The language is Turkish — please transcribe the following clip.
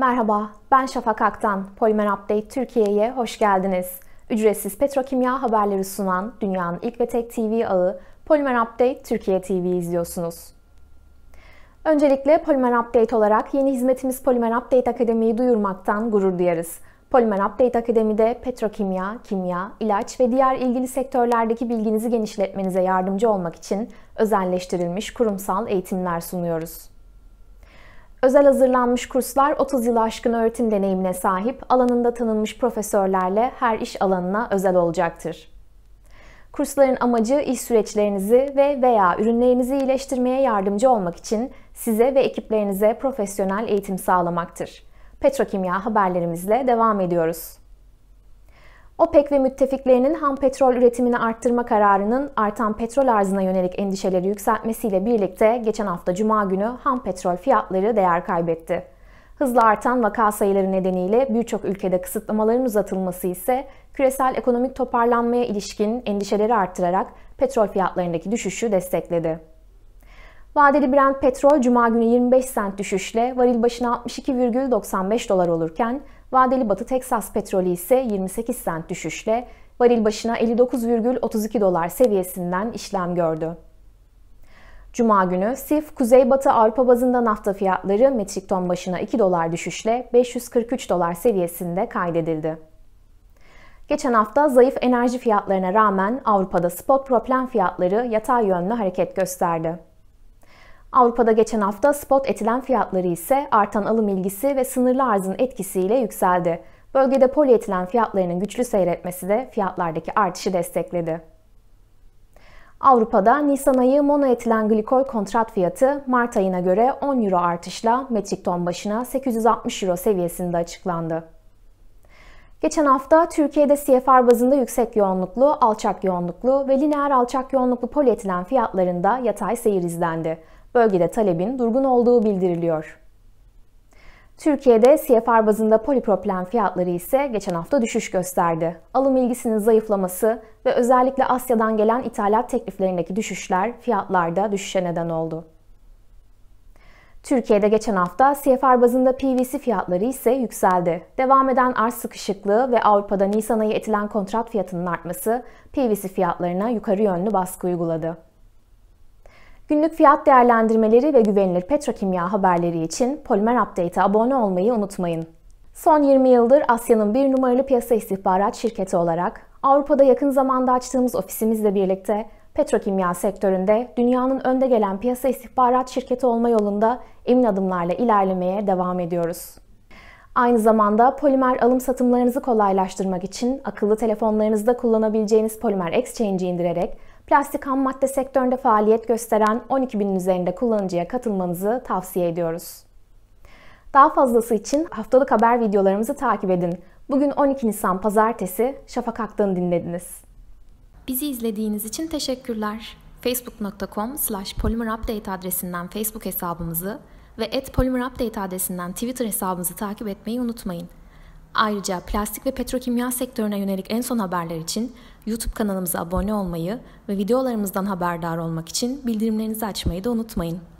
Merhaba, ben Şafak Aktan. Polimer Update Türkiye'ye hoş geldiniz. Ücretsiz petrokimya haberleri sunan dünyanın ilk ve tek TV ağı Polimer Update Türkiye TV izliyorsunuz. Öncelikle Polimer Update olarak yeni hizmetimiz Polimer Update Akademi'yi duyurmaktan gurur duyarız. Polimer Update Akademi'de petrokimya, kimya, ilaç ve diğer ilgili sektörlerdeki bilginizi genişletmenize yardımcı olmak için özelleştirilmiş kurumsal eğitimler sunuyoruz. Özel hazırlanmış kurslar 30 yılı aşkın öğretim deneyimine sahip, alanında tanınmış profesörlerle her iş alanına özel olacaktır. Kursların amacı iş süreçlerinizi ve veya ürünlerinizi iyileştirmeye yardımcı olmak için size ve ekiplerinize profesyonel eğitim sağlamaktır. Petrokimya haberlerimizle devam ediyoruz. OPEC ve müttefiklerinin ham petrol üretimini arttırma kararının artan petrol arzına yönelik endişeleri yükseltmesiyle birlikte geçen hafta cuma günü ham petrol fiyatları değer kaybetti. Hızla artan vaka sayıları nedeniyle birçok ülkede kısıtlamaların uzatılması ise küresel ekonomik toparlanmaya ilişkin endişeleri arttırarak petrol fiyatlarındaki düşüşü destekledi. Vadeli Brent petrol cuma günü 25 sent düşüşle varil başına 62,95 dolar olurken Vadeli Batı Teksas petrolü ise 28 sent düşüşle varil başına 59,32 dolar seviyesinden işlem gördü. Cuma günü SIF Kuzeybatı Avrupa bazında nafta fiyatları metrik ton başına 2 dolar düşüşle 543 dolar seviyesinde kaydedildi. Geçen hafta zayıf enerji fiyatlarına rağmen Avrupa'da spot proplen fiyatları yatay yönlü hareket gösterdi. Avrupa'da geçen hafta spot etilen fiyatları ise artan alım ilgisi ve sınırlı arzın etkisiyle yükseldi. Bölgede polietilen fiyatlarının güçlü seyretmesi de fiyatlardaki artışı destekledi. Avrupa'da Nisan ayı monoetilen glikol kontrat fiyatı Mart ayına göre 10 euro artışla metrik ton başına 860 euro seviyesinde açıklandı. Geçen hafta Türkiye'de CFR bazında yüksek yoğunluklu, alçak yoğunluklu ve lineer alçak yoğunluklu polietilen fiyatlarında yatay seyir izlendi. Bölgede talebin durgun olduğu bildiriliyor. Türkiye'de CFR bazında polipropilen fiyatları ise geçen hafta düşüş gösterdi. Alım ilgisinin zayıflaması ve özellikle Asya'dan gelen ithalat tekliflerindeki düşüşler fiyatlarda düşüşe neden oldu. Türkiye'de geçen hafta CFR bazında PVC fiyatları ise yükseldi. Devam eden arz sıkışıklığı ve Avrupa'da Nisan ayı etilen kontrat fiyatının artması PVC fiyatlarına yukarı yönlü baskı uyguladı. Günlük fiyat değerlendirmeleri ve güvenilir petrokimya haberleri için Polimer Update'e abone olmayı unutmayın. Son 20 yıldır Asya'nın bir numaralı piyasa istihbarat şirketi olarak Avrupa'da yakın zamanda açtığımız ofisimizle birlikte petrokimya sektöründe dünyanın önde gelen piyasa istihbarat şirketi olma yolunda emin adımlarla ilerlemeye devam ediyoruz. Aynı zamanda polimer alım satımlarınızı kolaylaştırmak için akıllı telefonlarınızda kullanabileceğiniz Polimer Exchange'i indirerek plastik ham madde sektöründe faaliyet gösteren 12 binin üzerinde kullanıcıya katılmanızı tavsiye ediyoruz. Daha fazlası için haftalık haber videolarımızı takip edin. Bugün 12 Nisan Pazartesi Şafak Aktan'ı dinlediniz. Bizi izlediğiniz için teşekkürler. facebook.com slash polymerupdate adresinden Facebook hesabımızı ve at polymerupdate adresinden Twitter hesabımızı takip etmeyi unutmayın. Ayrıca plastik ve petrokimya sektörüne yönelik en son haberler için YouTube kanalımıza abone olmayı ve videolarımızdan haberdar olmak için bildirimlerinizi açmayı da unutmayın.